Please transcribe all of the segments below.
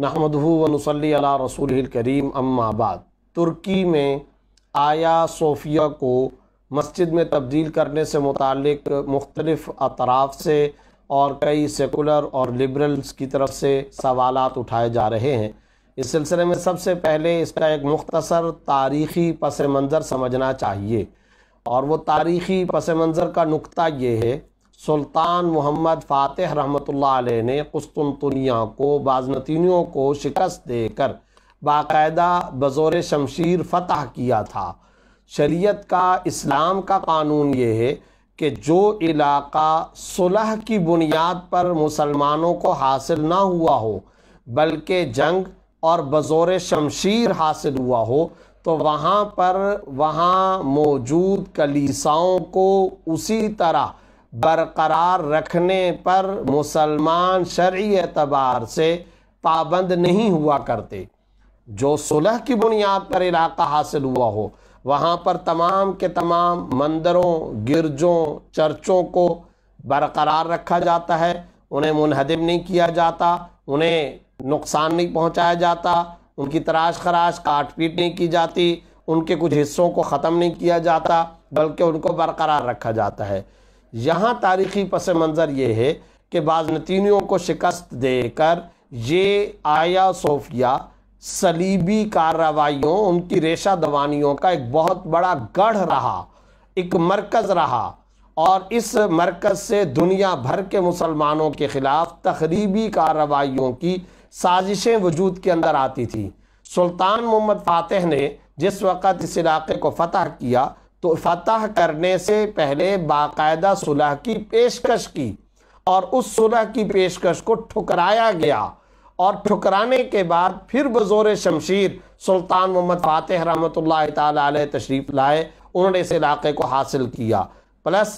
नहमदू वनसली अला रसूल करीम अम्माबाद तुर्की में आया सोफिया को मस्जिद में तब्दील करने से मुतक मुख्तलफ़ अतराफ़ से और कई सेकुलर और लिबरल्स की तरफ से सवाल उठाए जा रहे हैं इस सिलसिले में सबसे पहले इसका एक मख्तसर तारीख़ी पस मंज़र समझना चाहिए और वह तारीख़ी पस मंज़र का नुकता ये है सुल्तान मोहम्मद फ़ातह रहमतुल्लाह अलैह ने कुस्तुनतुनिया को बाजनतीनियों को शिकस्त देकर बाकायदा बज़ोर शमशीर फ़तह किया था शरीयत का इस्लाम का कानून ये है कि जो इलाका सुलह की बुनियाद पर मुसलमानों को हासिल ना हुआ हो बल्कि जंग और बज़ोर शमशीर हासिल हुआ हो तो वहाँ पर वहाँ मौजूद कलीसाओं को उसी तरह बरकरार रखने पर मुसलमान शर्य एतबार से पाबंद नहीं हुआ करते जो सुलह की बुनियाद पर इलाका हासिल हुआ हो वहाँ पर तमाम के तमाम मंदिरों गिरजों चर्चों को बरकरार रखा जाता है उन्हें मुनहदम नहीं किया जाता उन्हें नुकसान नहीं पहुँचाया जाता उनकी तराश खराश काट पीट नहीं की जाती उनके कुछ हिस्सों को ख़त्म नहीं किया जाता बल्कि उनको बरकरार रखा जाता है यहाँ तारीखी पस मंज़र ये है कि बाज़नतीनियों को शिकस्त देकर ये आया सोफिया सलीबी कार्रवाइयों उनकी रेशा दवानियों का एक बहुत बड़ा गढ़ रहा एक मरकज़ रहा और इस मरकज़ से दुनिया भर के मुसलमानों के ख़िलाफ़ तकरीबी कार्रवाइयों की साजिशें वजूद के अंदर आती थी सुल्तान मोहम्मद फातह ने जिस वक़्त इस इलाके को फ़तह किया तो फतह करने से पहले बाकायदा सुलह की पेशकश की और उस सुलह की पेशकश को ठुकराया गया और ठुकराने के बाद फिर बज़ोर शमशीर सुल्तान मोहम्मद फ़ातह रहमत तशरीफ़ लाए उन्होंने इस इलाके को हासिल किया प्लस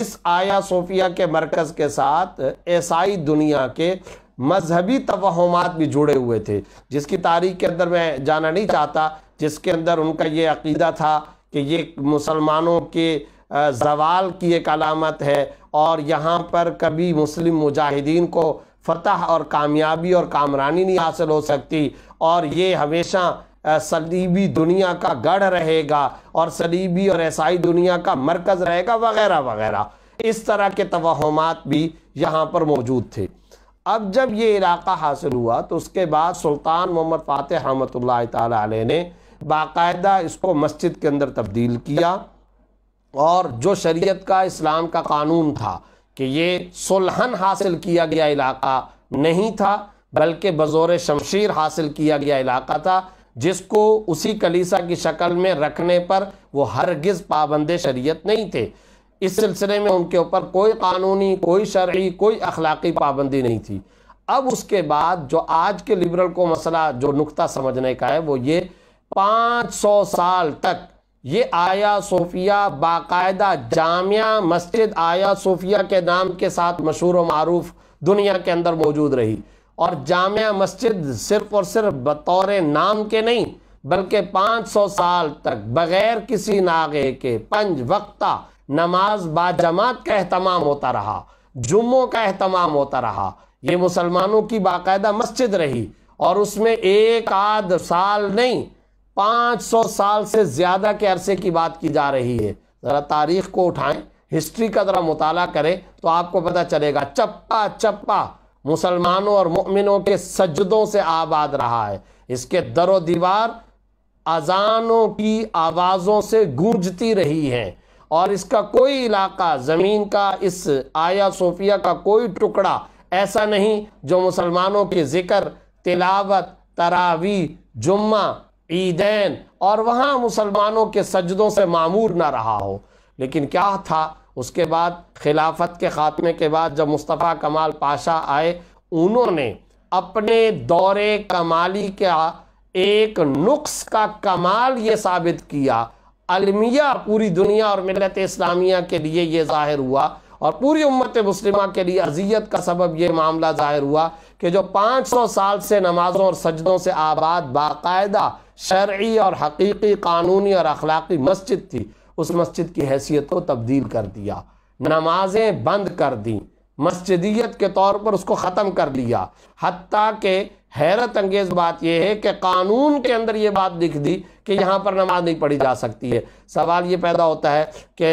इस आया सोफिया के मरकज़ के साथ ईसाई दुनिया के मजहबी तोहमात भी जुड़े हुए थे जिसकी तारीख के अंदर मैं जाना नहीं चाहता जिसके अंदर उनका ये अकीदा था कि ये मुसलमानों के जवाल की एक अलामत है और यहाँ पर कभी मुस्लिम मुजाहिदीन को फतह और कामयाबी और कामरानी नहीं हासिल हो सकती और ये हमेशा सलीबी दुनिया का गढ़ रहेगा और सलीबी और ईसाई दुनिया का मरकज़ रहेगा वगैरह वगैरह इस तरह के तोहमात भी यहाँ पर मौजूद थे अब जब ये इलाका हासिल हुआ तो उसके बाद सुल्तान मोहम्मद फ़ातह रहमत ला ने बाकायदा इसको मस्जिद के अंदर तब्दील किया और जो शरीयत का इस्लाम का कानून था कि ये सुलहन हासिल किया गया इलाका नहीं था बल्कि बज़ोर शमशीर हासिल किया गया इलाका था जिसको उसी कलीसा की शक्ल में रखने पर वो हरगिज़ पाबंद शरीयत नहीं थे इस सिलसिले में उनके ऊपर कोई कानूनी कोई शर्य कोई अखलाकी पाबंदी नहीं थी अब उसके बाद जो आज के लिबरल को मसला जो नुकता समझने का है वो ये 500 साल तक ये आया सोफिया बाकायदा जामिया मस्जिद आया सोफिया के नाम के साथ मशहूर व मरूफ दुनिया के अंदर मौजूद रही और जामिया मस्जिद सिर्फ और सिर्फ बतौर नाम के नहीं बल्कि 500 साल तक बग़ैर किसी नागे के पंज वक्ता नमाज बाजमात का अहतमाम होता रहा जुम्मों का अहतमाम होता रहा ये मुसलमानों की बाकायदा मस्जिद रही और उसमें एक आध साल नहीं 500 साल से ज़्यादा के अरसे की बात की जा रही है ज़रा तारीख को उठाएं हिस्ट्री का ज़रा मुताला करें तो आपको पता चलेगा चप्पा चप्पा मुसलमानों और मुमिनों के सजदों से आबाद रहा है इसके दरो दीवार अजानों की आवाज़ों से गूंजती रही हैं और इसका कोई इलाका ज़मीन का इस आया सोफिया का कोई टुकड़ा ऐसा नहीं जो मुसलमानों के ज़िक्र तिलावत तरावी जुम्मा ईदैन और वहाँ मुसलमानों के सजदों से मामूर ना रहा हो लेकिन क्या था उसके बाद खिलाफत के ख़ात्मे के बाद जब मुस्तफ़ा कमाल पाशा आए उन्होंने अपने दौरे कमाली का एक नुक्स का कमाल ये साबित किया अलमिया पूरी दुनिया और मिलत इस्लामिया के लिए ये जाहिर हुआ और पूरी उम्मत मुस्लिमा के लिए अजियत का सबब ये मामला जाहिर हुआ कि जो 500 साल से नमाजों और सजदों से आबाद बाकायदा शर्य और हकीकी कानूनी और अखलाकी मस्जिद थी उस मस्जिद की हैसियत को तब्दील कर दिया नमाजें बंद कर दी मस्जिदियत के तौर पर उसको ख़त्म कर लिया हती के हैरत अंगेज बात यह है कि कानून के अंदर ये बात लिख दी कि यहाँ पर नमाज नहीं पढ़ी जा सकती है सवाल ये पैदा होता है कि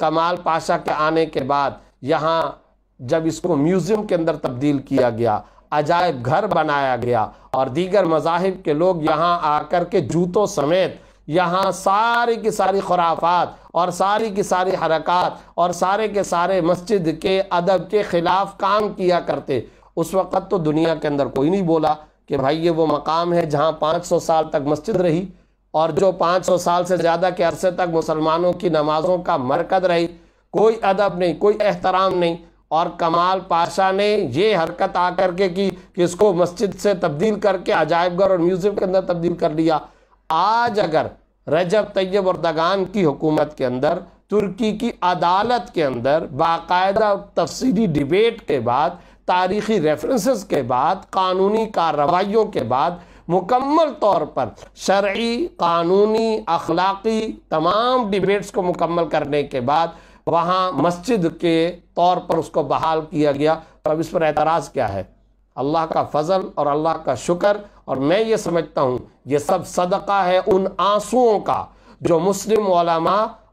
कमाल पाशा के आने के बाद यहाँ जब इसको म्यूजियम के अंदर तब्दील किया गया अजायब घर बनाया गया और दीगर मजाहब के लोग यहाँ आकर के जूतों समेत यहाँ सारी की सारी खुराफात और सारी की सारी हरकत और सारे के सारे मस्जिद के अदब के ख़िलाफ़ काम किया करते उस वक़्त तो दुनिया के अंदर कोई नहीं बोला कि भाई ये वो मकाम है जहाँ 500 साल तक मस्जिद रही और जो 500 साल से ज़्यादा के अरसे तक मुसलमानों की नमाज़ों का मरकज़ रही कोई अदब नहीं कोई एहतराम नहीं और कमाल पाशा ने ये हरकत आकर के कि इसको मस्जिद से तब्दील करके अजायबगर और म्यूज़ियम के अंदर तब्दील कर लिया आज अगर रजब तैयब और दगान की हुकूमत के अंदर तुर्की की अदालत के अंदर बाकायदा तफसीली डिबेट के बाद तारीखी रेफरेंसेस के बाद कानूनी कार्रवाइयों के बाद मुकम्मल तौर पर शर्य कानूनी अखलाक़ी तमाम डिबेट्स को मुकम्मल करने के बाद वहाँ मस्जिद के तौर पर उसको बहाल किया गया तो अब इस पर एतराज़ क्या है अल्लाह का फजल और अल्लाह का शुक्र और मैं ये समझता हूँ ये सब सदका है उन आंसुओं का जो मुस्लिम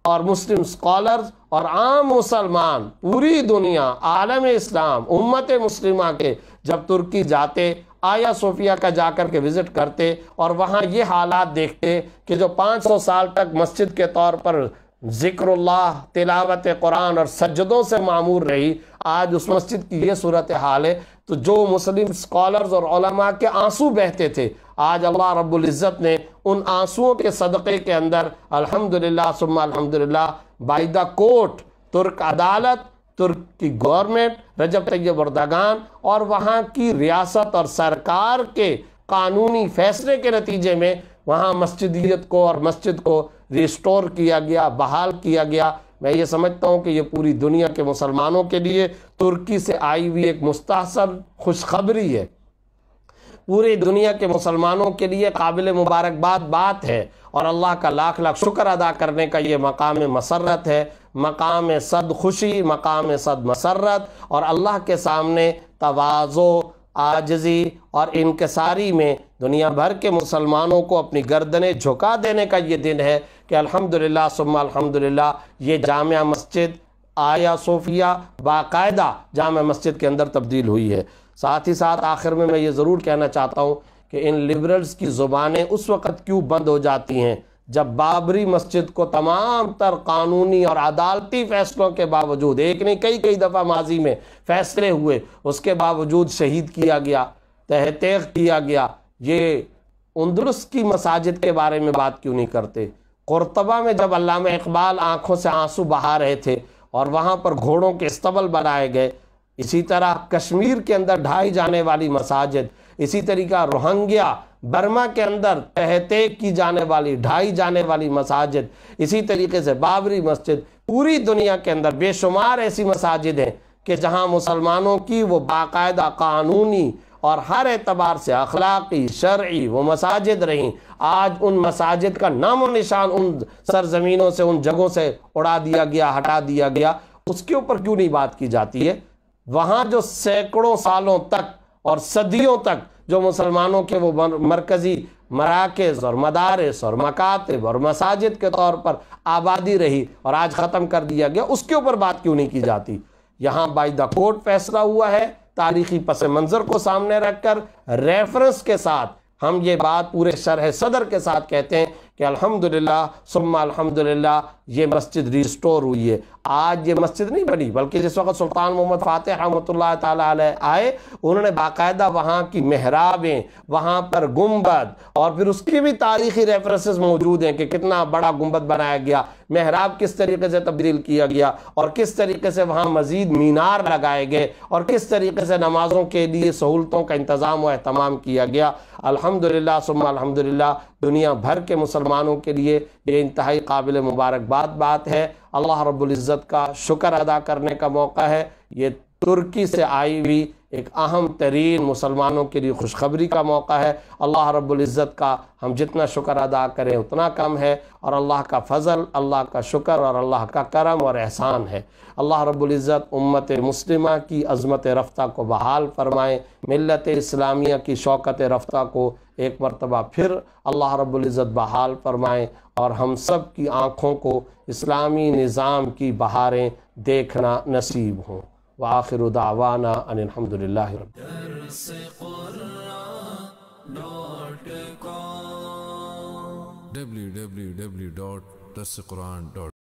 और मुस्लिम स्कॉलर्स और आम मुसलमान पूरी दुनिया आलम इस्लाम उम्मत मुस्लिमा के जब तुर्की जाते आया सोफिया का जाकर के विज़िट करते और वहाँ ये हालात देखते कि जो 500 साल तक मस्जिद के तौर पर ज़िक्रल्लाह तिलावत कुरान और सजदों से मामूर रही आज उस मस्जिद की ये सूरत हाल है तो जो मुस्लिम स्कॉलर्स और के आंसू बहते थे आज अल्लाह रबुल्ज़त ने उन आंसुओं के सदक़े के अंदर अल्हम्दुलिल्लाह सुम्मा बाई द कोर्ट तुर्क अदालत तुर्क की गवर्नमेंट रजब तैयब वर्दगान और वहाँ की रियासत और सरकार के कानूनी फैसले के नतीजे में वहाँ मस्जिदियत को और मस्जिद को रिस्टोर किया गया बहाल किया गया मैं ये समझता हूँ कि ये पूरी दुनिया के मुसलमानों के लिए तुर्की से आई हुई एक मुस्तसर खुशखबरी है पूरी दुनिया के मुसलमानों के लिए काबिल मुबारकबाद बात है और अल्लाह का लाख लाख शुक्र अदा करने का ये मकाम मसरत है मकाम सद खुशी मकाम सद मसरत और अल्लाह के सामने तोज़ो आजजी और इनकसारी में दुनिया भर के मुसलमानों को अपनी गर्दनें झुका देने का ये दिन है कि अल्हम्दुलिल्लाह सुम्मा अल्हम्दुलिल्लाह ये जाम मस्जिद आया सोफिया बाकायदा जाम मस्जिद के अंदर तब्दील हुई है साथ ही साथ आखिर में मैं ये ज़रूर कहना चाहता हूँ कि इन लिबरल्स की ज़ुबानें उस वक़्त क्यों बंद हो जाती हैं जब बाबरी मस्जिद को तमाम तर कानूनी और अदालती फैसलों के बावजूद एक ने कई कई दफ़ा माजी में फैसले हुए उसके बावजूद शहीद किया गया तहतेख किया गया ये उन्दरस की मसाजिद के बारे में बात क्यों नहीं करते कुरतबा में जब अलाम इकबाल आँखों से आंसू बहा रहे थे और वहाँ पर घोड़ों के इस्तबल बनाए गए इसी तरह कश्मीर के अंदर ढाई जाने वाली मसाजिद इसी तरीका रोहंग्या बर्मा के अंदर तहते की जाने वाली ढाई जाने वाली मसाजिद इसी तरीके से बाबरी मस्जिद पूरी दुनिया के अंदर बेशुमार ऐसी मसाजिद हैं कि जहां मुसलमानों की वो बाकायदा कानूनी और हर एतबार से अखलाकी शर्य वो मसाजिद रहीं आज उन मसाजिद का नामो निशान उन सरजमीनों से उन जगहों से उड़ा दिया गया हटा दिया गया उसके ऊपर क्यों नहीं बात की जाती है वहाँ जो सैकड़ों सालों तक और सदियों तक जो मुसलमानों के वो मरकज़ी मराकज़ और मदारस और मकातब और मसाजिद के तौर पर आबादी रही और आज ख़त्म कर दिया गया उसके ऊपर बात क्यों नहीं की जाती यहाँ बाई द कोर्ट फैसला हुआ है तारीखी पस मंज़र को सामने रखकर रेफरेंस के साथ हम ये बात पूरे शरह सदर के साथ कहते हैं कि अल्हम्दुलिल्लाह सुम्मा अल्हम्दुलिल्लाह ये मस्जिद रिस्टोर हुई है आज ये मस्जिद नहीं बनी बल्कि जिस वक्त सुल्तान मोहम्मद फ़ातह रहमत आए उन्होंने बाकायदा वहाँ की महराबें वहाँ पर गुम्बद और फिर उसकी भी तारीखी रेफरेंसेस मौजूद हैं कि कितना बड़ा गुम्बद बनाया गया महराब किस तरीके से तब्दील किया गया और किस तरीके से वहाँ मज़ीद मीनार लगाए गए और किस तरीके से नमाज़ों के लिए सहूलतों का इंतज़ाम व अहतमाम किया गया अलहमदिल्ला सुम अलहमदिल्ला दुनिया भर के मुसलमानों के लिए ये इंतहाई काबिल मुबारकबाद बाद बात है अल्लाह इज़्ज़त का शुक्र अदा करने का मौका है ये तुर्की से आई हुई एक अहम तरीन मुसलमानों के लिए खुशखबरी का मौका है अल्लाह रब्ज़त का हम जितना शुक्र अदा करें उतना कम है और अल्लाह का फ़ज़ल अल्लाह का शुक्र और अल्लाह का करम और एहसान है अल्लाह रब्ज़त उम्मत मुस्लिमा की अज़मत रफ्ता को बहाल फरमाएँ मिलत इस्लामिया की शौकत रफ्ता को एक मरतबा फिर अल्लाह रब्ज़त बहाल फरमाएँ और हम सब की आँखों को इस्लामी निज़ाम की बहारें देखना नसीब हों वाखिर दावाना अनिलहमदिल्ला www.dasquran.com